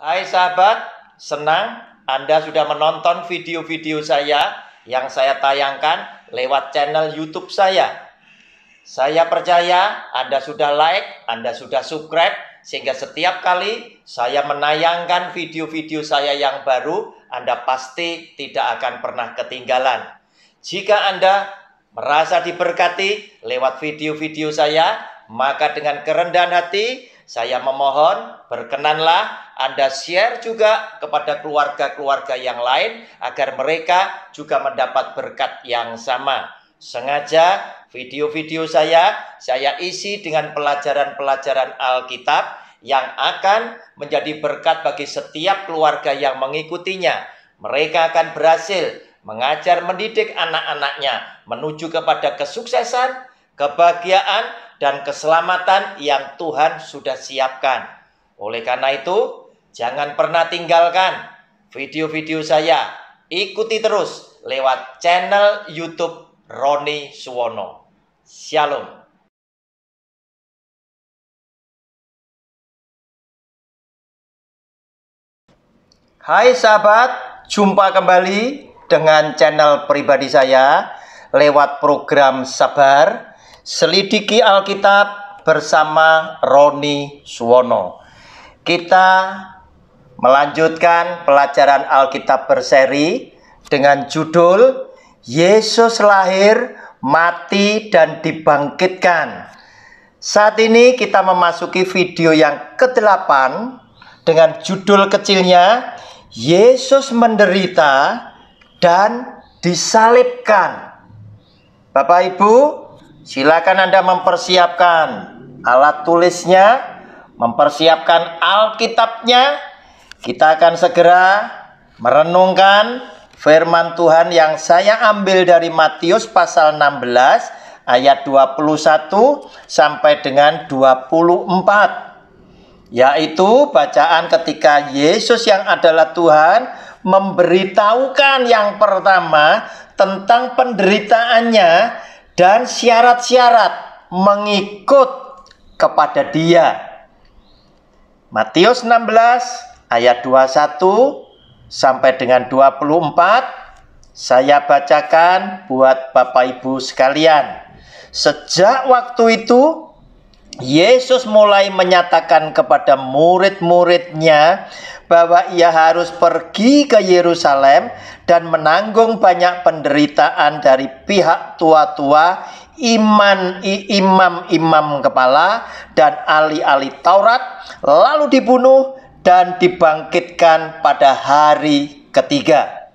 Hai sahabat, senang Anda sudah menonton video-video saya yang saya tayangkan lewat channel YouTube saya. Saya percaya Anda sudah like, Anda sudah subscribe, sehingga setiap kali saya menayangkan video-video saya yang baru, Anda pasti tidak akan pernah ketinggalan. Jika Anda merasa diberkati lewat video-video saya, maka dengan kerendahan hati saya memohon berkenanlah anda share juga kepada keluarga-keluarga yang lain agar mereka juga mendapat berkat yang sama. Sengaja video-video saya saya isi dengan pelajaran-pelajaran Alkitab yang akan menjadi berkat bagi setiap keluarga yang mengikutinya. Mereka akan berhasil mengajar mendidik anak-anaknya menuju kepada kesuksesan, kebahagiaan, dan keselamatan yang Tuhan sudah siapkan. Oleh karena itu, Jangan pernah tinggalkan video-video saya. Ikuti terus lewat channel YouTube Roni Suwono. Shalom. Hai sahabat, jumpa kembali dengan channel pribadi saya lewat program Sabar Selidiki Alkitab bersama Roni Suwono. Kita melanjutkan pelajaran Alkitab berseri dengan judul Yesus lahir, mati, dan dibangkitkan. Saat ini kita memasuki video yang ke-8 dengan judul kecilnya Yesus menderita dan disalibkan. Bapak Ibu, silakan Anda mempersiapkan alat tulisnya, mempersiapkan Alkitabnya, kita akan segera merenungkan firman Tuhan yang saya ambil dari Matius pasal 16 ayat 21 sampai dengan 24. Yaitu bacaan ketika Yesus yang adalah Tuhan memberitahukan yang pertama tentang penderitaannya dan syarat-syarat mengikut kepada dia. Matius 16 ayat 21 sampai dengan 24 saya bacakan buat Bapak Ibu sekalian. Sejak waktu itu Yesus mulai menyatakan kepada murid-muridnya bahwa ia harus pergi ke Yerusalem dan menanggung banyak penderitaan dari pihak tua-tua, imam-imam kepala dan ahli-ahli Taurat, lalu dibunuh dan dibangkitkan pada hari ketiga.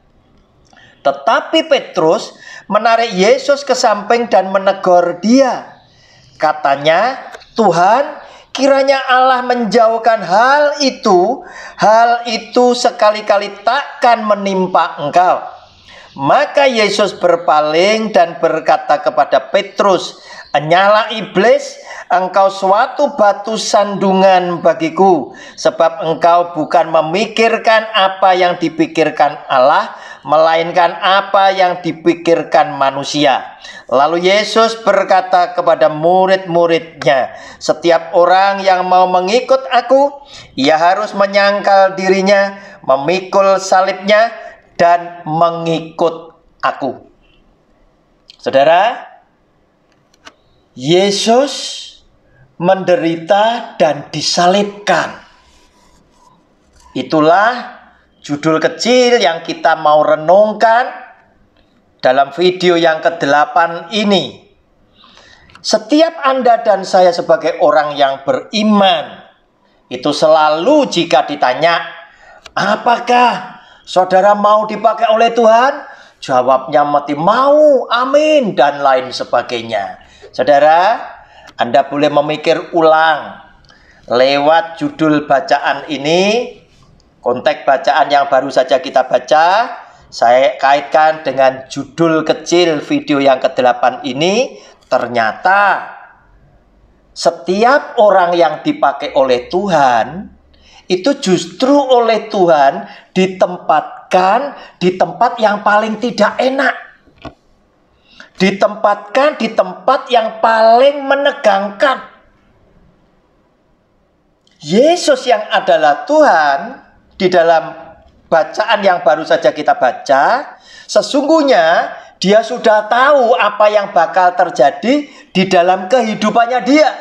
Tetapi Petrus menarik Yesus ke samping dan menegur dia. Katanya, "Tuhan, kiranya Allah menjauhkan hal itu. Hal itu sekali-kali takkan menimpa engkau." Maka Yesus berpaling dan berkata kepada Petrus, "Enyala iblis, engkau suatu batu sandungan bagiku, sebab engkau bukan memikirkan apa yang dipikirkan Allah, melainkan apa yang dipikirkan manusia. Lalu Yesus berkata kepada murid-muridnya, "Setiap orang yang mau mengikut Aku, ia harus menyangkal dirinya, memikul salibnya, dan mengikut Aku." Saudara, Yesus menderita dan disalibkan. Itulah judul kecil yang kita mau renungkan dalam video yang ke-8 ini. Setiap Anda dan saya sebagai orang yang beriman, itu selalu jika ditanya, apakah saudara mau dipakai oleh Tuhan? Jawabnya mati mau, amin, dan lain sebagainya. Saudara, anda boleh memikir ulang lewat judul bacaan ini, konteks bacaan yang baru saja kita baca, saya kaitkan dengan judul kecil video yang ke-8 ini, ternyata setiap orang yang dipakai oleh Tuhan itu justru oleh Tuhan ditempatkan di tempat yang paling tidak enak ditempatkan di tempat yang paling menegangkan. Yesus yang adalah Tuhan di dalam bacaan yang baru saja kita baca, sesungguhnya dia sudah tahu apa yang bakal terjadi di dalam kehidupannya dia.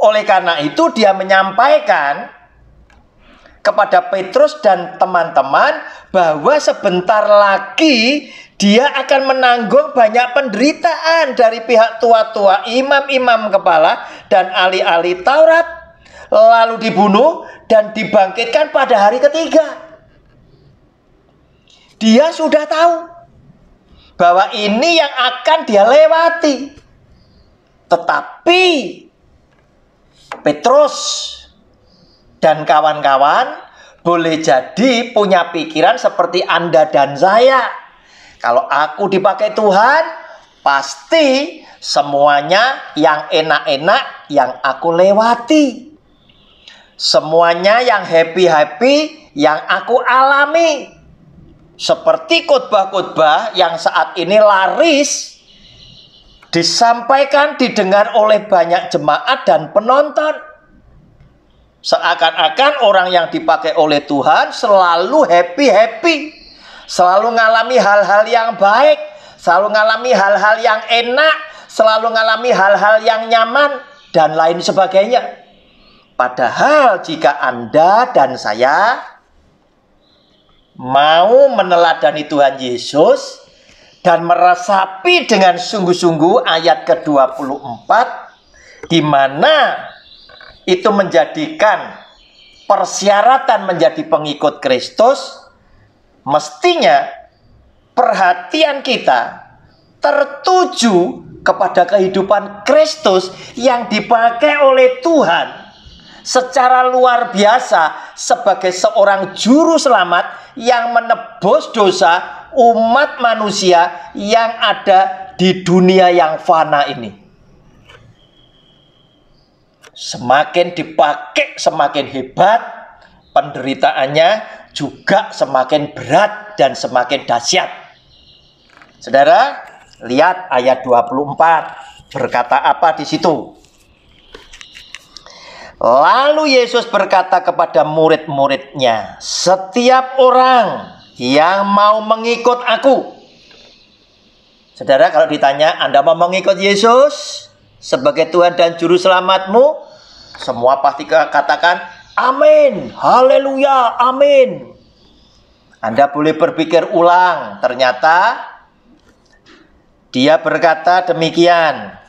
Oleh karena itu dia menyampaikan kepada Petrus dan teman-teman bahwa sebentar lagi dia akan menanggung banyak penderitaan dari pihak tua-tua, imam-imam kepala, dan ahli-ahli Taurat, lalu dibunuh dan dibangkitkan pada hari ketiga. Dia sudah tahu bahwa ini yang akan dia lewati, tetapi Petrus dan kawan-kawan boleh jadi punya pikiran seperti Anda dan saya. Kalau aku dipakai Tuhan, pasti semuanya yang enak-enak yang aku lewati. Semuanya yang happy-happy yang aku alami. Seperti khotbah-khotbah yang saat ini laris disampaikan didengar oleh banyak jemaat dan penonton. Seakan-akan orang yang dipakai oleh Tuhan selalu happy-happy. Selalu ngalami hal-hal yang baik. Selalu ngalami hal-hal yang enak. Selalu ngalami hal-hal yang nyaman. Dan lain sebagainya. Padahal jika Anda dan saya mau meneladani Tuhan Yesus dan meresapi dengan sungguh-sungguh ayat ke-24 di mana itu menjadikan persyaratan menjadi pengikut Kristus, mestinya perhatian kita tertuju kepada kehidupan Kristus yang dipakai oleh Tuhan secara luar biasa sebagai seorang juru selamat yang menebus dosa umat manusia yang ada di dunia yang fana ini semakin dipakai semakin hebat, penderitaannya juga semakin berat dan semakin dahsyat. Saudara, lihat ayat 24 berkata apa di situ? Lalu Yesus berkata kepada murid-muridnya, "Setiap orang yang mau mengikut aku." Saudara, kalau ditanya, "Anda mau mengikut Yesus sebagai Tuhan dan juru selamatmu?" Semua pasti katakan amin. Haleluya. Amin. Anda boleh berpikir ulang. Ternyata dia berkata demikian.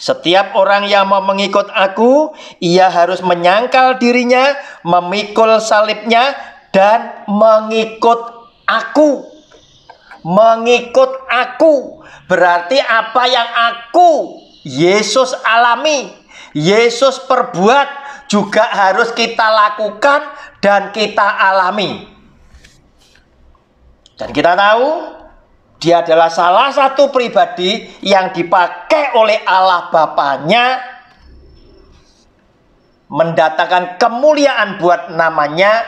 Setiap orang yang mau mengikut aku, ia harus menyangkal dirinya, memikul salibnya, dan mengikut aku. Mengikut aku berarti apa yang aku, Yesus, alami, Yesus perbuat juga harus kita lakukan dan kita alami. Dan kita tahu dia adalah salah satu pribadi yang dipakai oleh Allah Bapaknya mendatangkan kemuliaan buat namanya,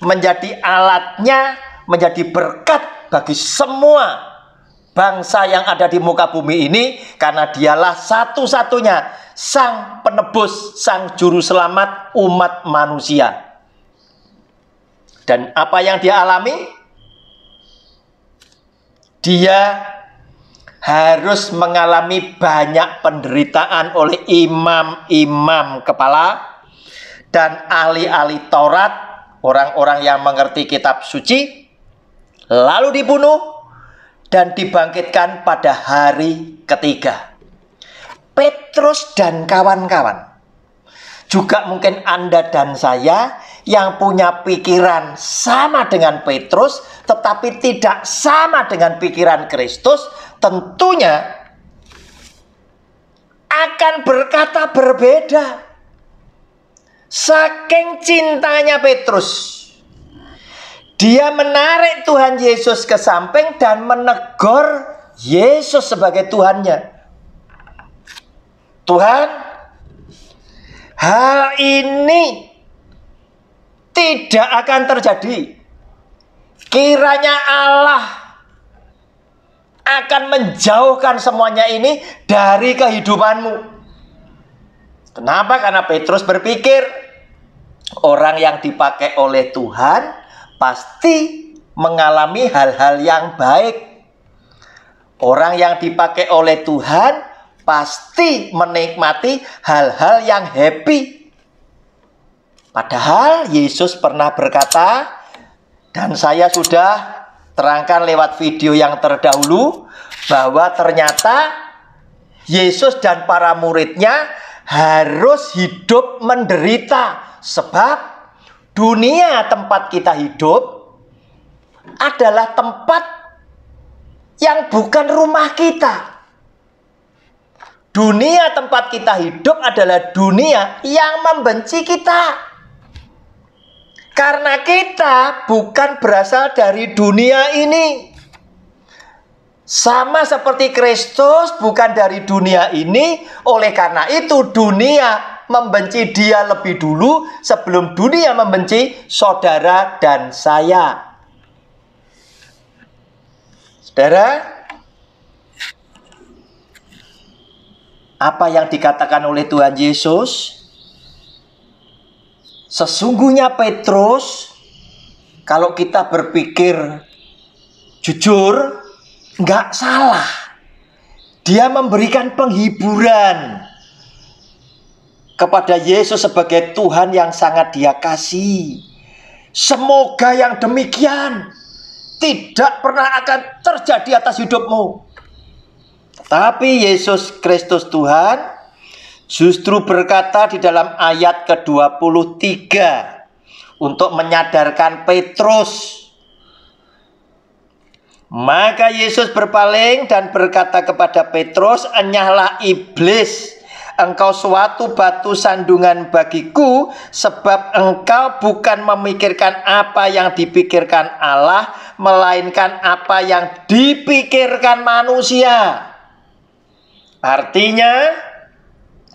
menjadi alatnya, menjadi berkat bagi semua bangsa yang ada di muka bumi ini karena dialah satu-satunya sang penebus, sang juru selamat umat manusia. Dan apa yang dia alami? Dia harus mengalami banyak penderitaan oleh imam-imam kepala dan ahli-ahli Taurat, orang-orang yang mengerti kitab suci, lalu dibunuh dan dibangkitkan pada hari ketiga. Petrus dan kawan-kawan, juga mungkin Anda dan saya yang punya pikiran sama dengan Petrus, tetapi tidak sama dengan pikiran Kristus, tentunya akan berkata berbeda. Saking cintanya Petrus, dia menarik Tuhan Yesus ke samping dan menegur Yesus sebagai Tuhannya. Tuhan, hal ini tidak akan terjadi. Kiranya Allah akan menjauhkan semuanya ini dari kehidupanmu. Kenapa? Karena Petrus berpikir orang yang dipakai oleh Tuhan pasti mengalami hal-hal yang baik. Orang yang dipakai oleh Tuhan pasti menikmati hal-hal yang happy. Padahal Yesus pernah berkata, dan saya sudah terangkan lewat video yang terdahulu, bahwa ternyata Yesus dan para muridnya harus hidup menderita sebab dunia tempat kita hidup adalah tempat yang bukan rumah kita. Dunia tempat kita hidup adalah dunia yang membenci kita. Karena kita bukan berasal dari dunia ini. Sama seperti Kristus bukan dari dunia ini, oleh karena itu dunia membenci dia lebih dulu sebelum dunia membenci saudara dan saya. Saudara, apa yang dikatakan oleh Tuhan Yesus? Sesungguhnya Petrus, kalau kita berpikir jujur, nggak salah. Dia memberikan penghiburan kepada Yesus sebagai Tuhan yang sangat Dia kasih. Semoga yang demikian tidak pernah akan terjadi atas hidupmu. Tapi Yesus Kristus Tuhan justru berkata di dalam ayat ke-23 untuk menyadarkan Petrus. Maka Yesus berpaling dan berkata kepada Petrus, "Enyahlah iblis engkau suatu batu sandungan bagiku sebab engkau bukan memikirkan apa yang dipikirkan Allah melainkan apa yang dipikirkan manusia artinya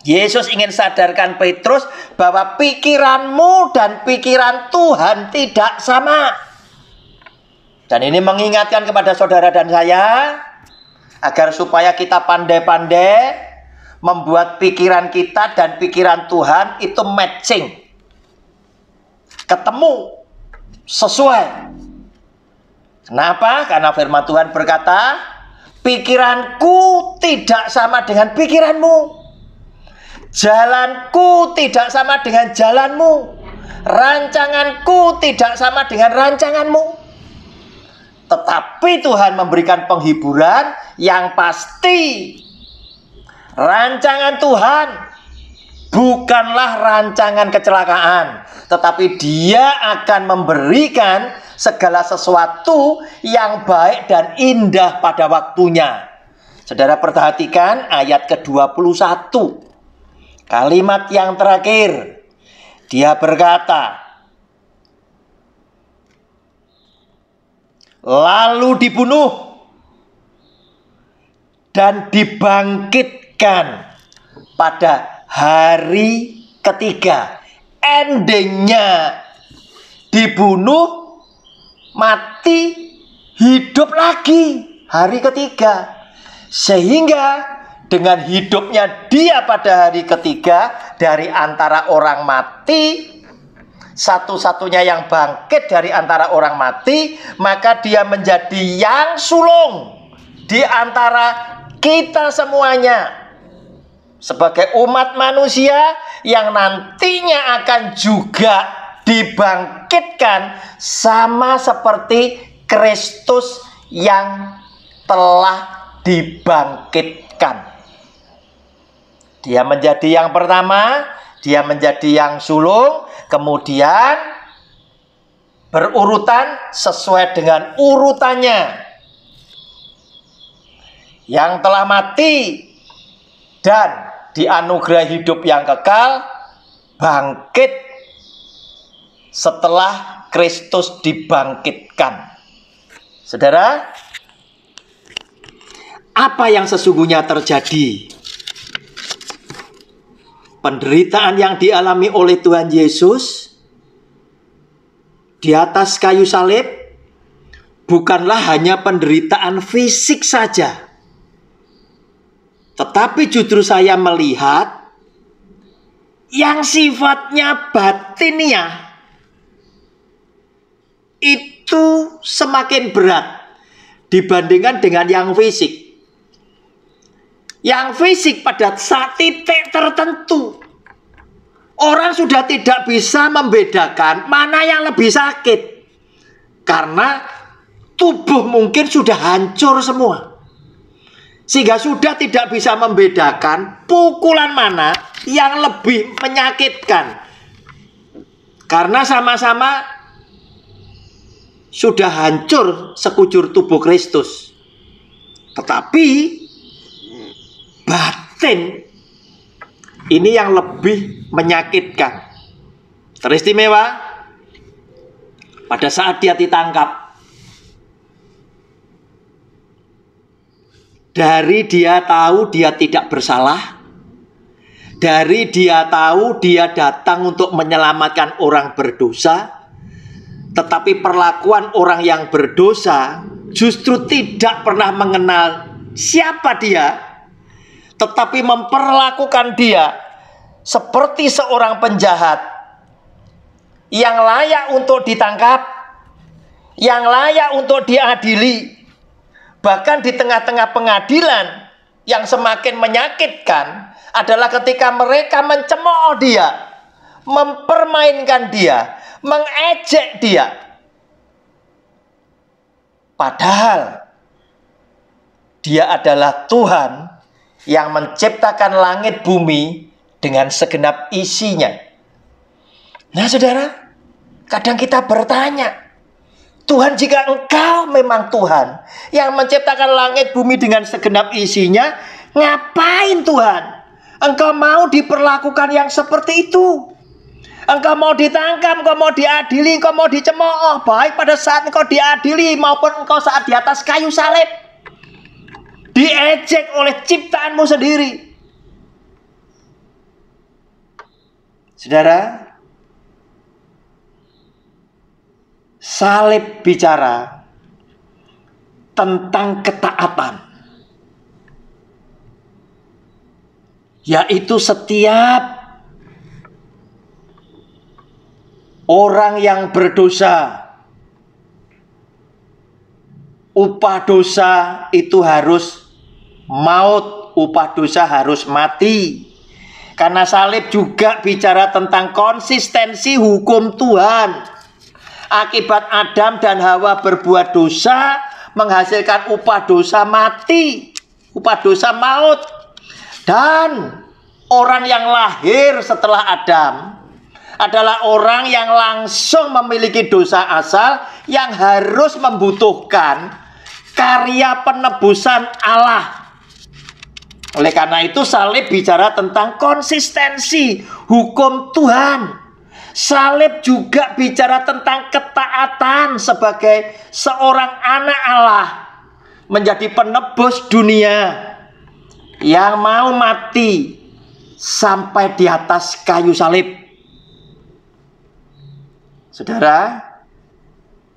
Yesus ingin sadarkan Petrus bahwa pikiranmu dan pikiran Tuhan tidak sama. Dan ini mengingatkan kepada saudara dan saya agar supaya kita pandai-pandai membuat pikiran kita dan pikiran Tuhan itu matching. Ketemu sesuai. Kenapa? Karena firman Tuhan berkata, pikiranku tidak sama dengan pikiranmu. Jalanku tidak sama dengan jalanmu. Rancanganku tidak sama dengan rancanganmu. Tetapi Tuhan memberikan penghiburan yang pasti Rancangan Tuhan bukanlah rancangan kecelakaan, tetapi Dia akan memberikan segala sesuatu yang baik dan indah pada waktunya. Saudara perhatikan ayat ke-21. Kalimat yang terakhir. Dia berkata, lalu dibunuh dan dibangkit diberikan pada hari ketiga. Endingnya dibunuh, mati, hidup lagi hari ketiga. Sehingga dengan hidupnya dia pada hari ketiga dari antara orang mati satu-satunya yang bangkit dari antara orang mati maka dia menjadi yang sulung di antara kita semuanya sebagai umat manusia yang nantinya akan juga dibangkitkan sama seperti Kristus yang telah dibangkitkan. Dia menjadi yang pertama, dia menjadi yang sulung, kemudian berurutan sesuai dengan urutannya. Yang telah mati dan dianugerahi hidup yang kekal bangkit setelah Kristus dibangkitkan. Saudara, apa yang sesungguhnya terjadi? Penderitaan yang dialami oleh Tuhan Yesus di atas kayu salib bukanlah hanya penderitaan fisik saja tapi justru saya melihat yang sifatnya batinnya itu semakin berat dibandingkan dengan yang fisik. Yang fisik pada saat titik tertentu orang sudah tidak bisa membedakan mana yang lebih sakit karena tubuh mungkin sudah hancur semua sehingga sudah tidak bisa membedakan pukulan mana yang lebih menyakitkan karena sama-sama sudah hancur sekujur tubuh Kristus tetapi batin ini yang lebih menyakitkan teristimewa pada saat dia ditangkap Dari dia tahu dia tidak bersalah, dari dia tahu dia datang untuk menyelamatkan orang berdosa, tetapi perlakuan orang yang berdosa justru tidak pernah mengenal siapa dia, tetapi memperlakukan dia seperti seorang penjahat yang layak untuk ditangkap, yang layak untuk diadili, Bahkan di tengah-tengah pengadilan yang semakin menyakitkan adalah ketika mereka mencemooh dia, mempermainkan dia, mengejek dia. Padahal dia adalah Tuhan yang menciptakan langit bumi dengan segenap isinya. Nah, saudara, kadang kita bertanya, Tuhan jika engkau memang Tuhan yang menciptakan langit bumi dengan segenap isinya, ngapain Tuhan? Engkau mau diperlakukan yang seperti itu? Engkau mau ditangkap, engkau mau diadili, engkau mau dicemooh, baik pada saat engkau diadili maupun engkau saat di atas kayu salib. Diejek oleh ciptaanmu sendiri. Saudara, Salib bicara tentang ketaatan. Yaitu setiap orang yang berdosa upah dosa itu harus maut, upah dosa harus mati. Karena salib juga bicara tentang konsistensi hukum Tuhan akibat Adam dan Hawa berbuat dosa menghasilkan upah dosa mati, upah dosa maut. Dan orang yang lahir setelah Adam adalah orang yang langsung memiliki dosa asal yang harus membutuhkan karya penebusan Allah. Oleh karena itu salib bicara tentang konsistensi hukum Tuhan. Salib juga bicara tentang ketaatan sebagai seorang anak Allah menjadi penebus dunia yang mau mati sampai di atas kayu salib. Saudara,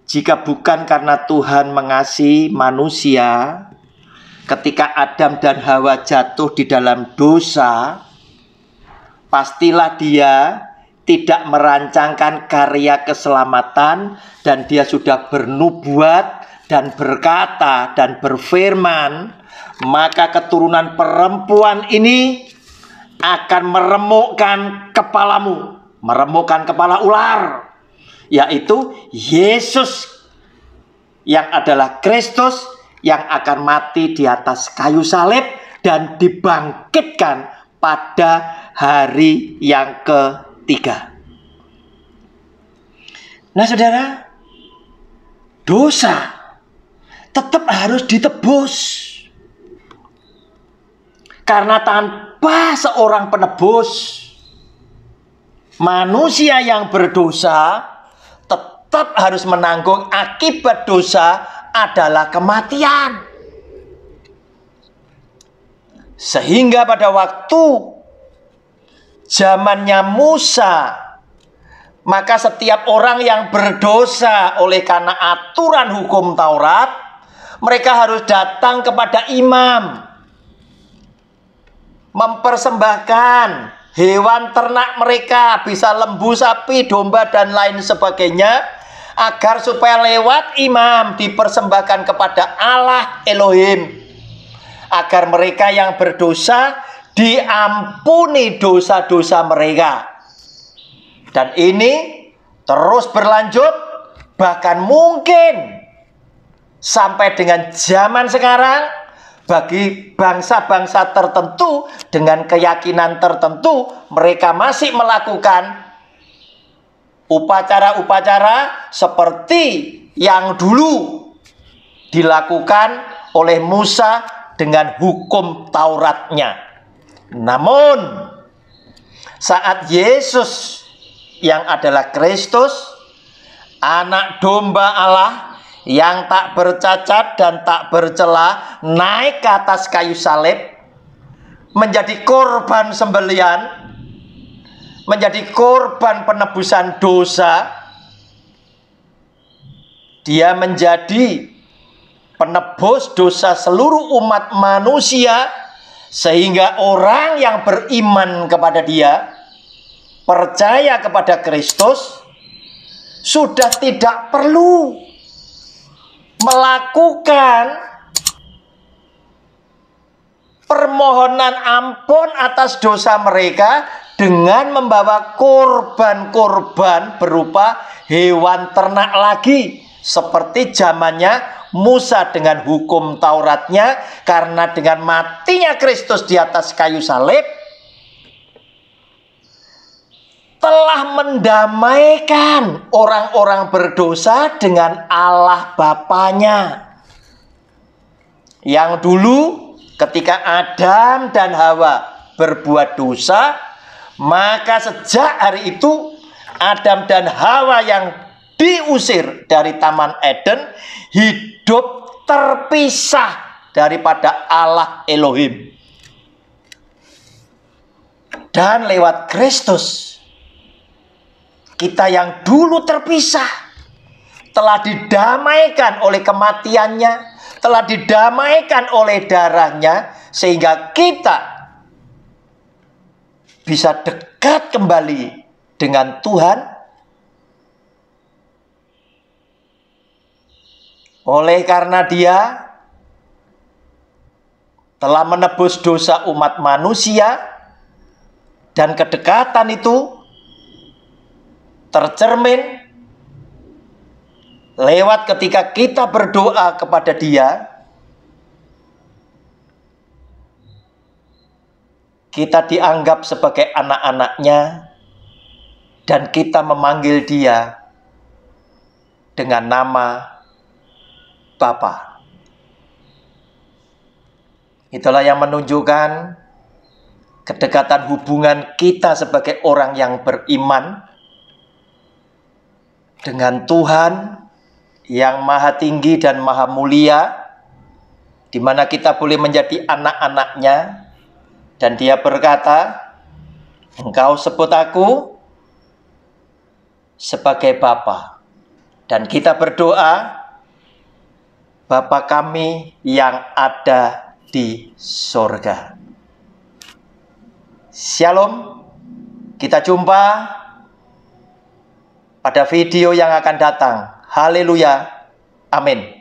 jika bukan karena Tuhan mengasihi manusia, ketika Adam dan Hawa jatuh di dalam dosa, pastilah dia tidak merancangkan karya keselamatan dan dia sudah bernubuat dan berkata dan berfirman maka keturunan perempuan ini akan meremukkan kepalamu meremukkan kepala ular yaitu Yesus yang adalah Kristus yang akan mati di atas kayu salib dan dibangkitkan pada hari yang ke Nah saudara, dosa tetap harus ditebus. Karena tanpa seorang penebus, manusia yang berdosa tetap harus menanggung akibat dosa adalah kematian. Sehingga pada waktu zamannya Musa maka setiap orang yang berdosa oleh karena aturan hukum Taurat mereka harus datang kepada imam mempersembahkan hewan ternak mereka bisa lembu, sapi, domba dan lain sebagainya agar supaya lewat imam dipersembahkan kepada Allah Elohim agar mereka yang berdosa diampuni dosa-dosa mereka. Dan ini terus berlanjut bahkan mungkin sampai dengan zaman sekarang bagi bangsa-bangsa tertentu dengan keyakinan tertentu mereka masih melakukan upacara-upacara seperti yang dulu dilakukan oleh Musa dengan hukum Tauratnya. Namun saat Yesus yang adalah Kristus anak domba Allah yang tak bercacat dan tak bercela naik ke atas kayu salib menjadi korban sembelian menjadi korban penebusan dosa dia menjadi penebus dosa seluruh umat manusia sehingga orang yang beriman kepada dia, percaya kepada Kristus, sudah tidak perlu melakukan permohonan ampun atas dosa mereka dengan membawa korban-korban berupa hewan ternak lagi seperti zamannya Musa dengan hukum Tauratnya karena dengan matinya Kristus di atas kayu salib telah mendamaikan orang-orang berdosa dengan Allah Bapaknya yang dulu ketika Adam dan Hawa berbuat dosa maka sejak hari itu Adam dan Hawa yang diusir dari Taman Eden, hidup terpisah daripada Allah Elohim. Dan lewat Kristus, kita yang dulu terpisah, telah didamaikan oleh kematiannya, telah didamaikan oleh darahnya, sehingga kita bisa dekat kembali dengan Tuhan Oleh karena dia telah menebus dosa umat manusia dan kedekatan itu tercermin lewat ketika kita berdoa kepada dia kita dianggap sebagai anak-anaknya dan kita memanggil dia dengan nama Bapa. Itulah yang menunjukkan kedekatan hubungan kita sebagai orang yang beriman dengan Tuhan yang maha tinggi dan maha mulia, di mana kita boleh menjadi anak-anaknya, dan dia berkata, Engkau sebut aku sebagai Bapa. Dan kita berdoa, Bapa kami yang ada di sorga. Shalom, kita jumpa pada video yang akan datang. Haleluya, amin.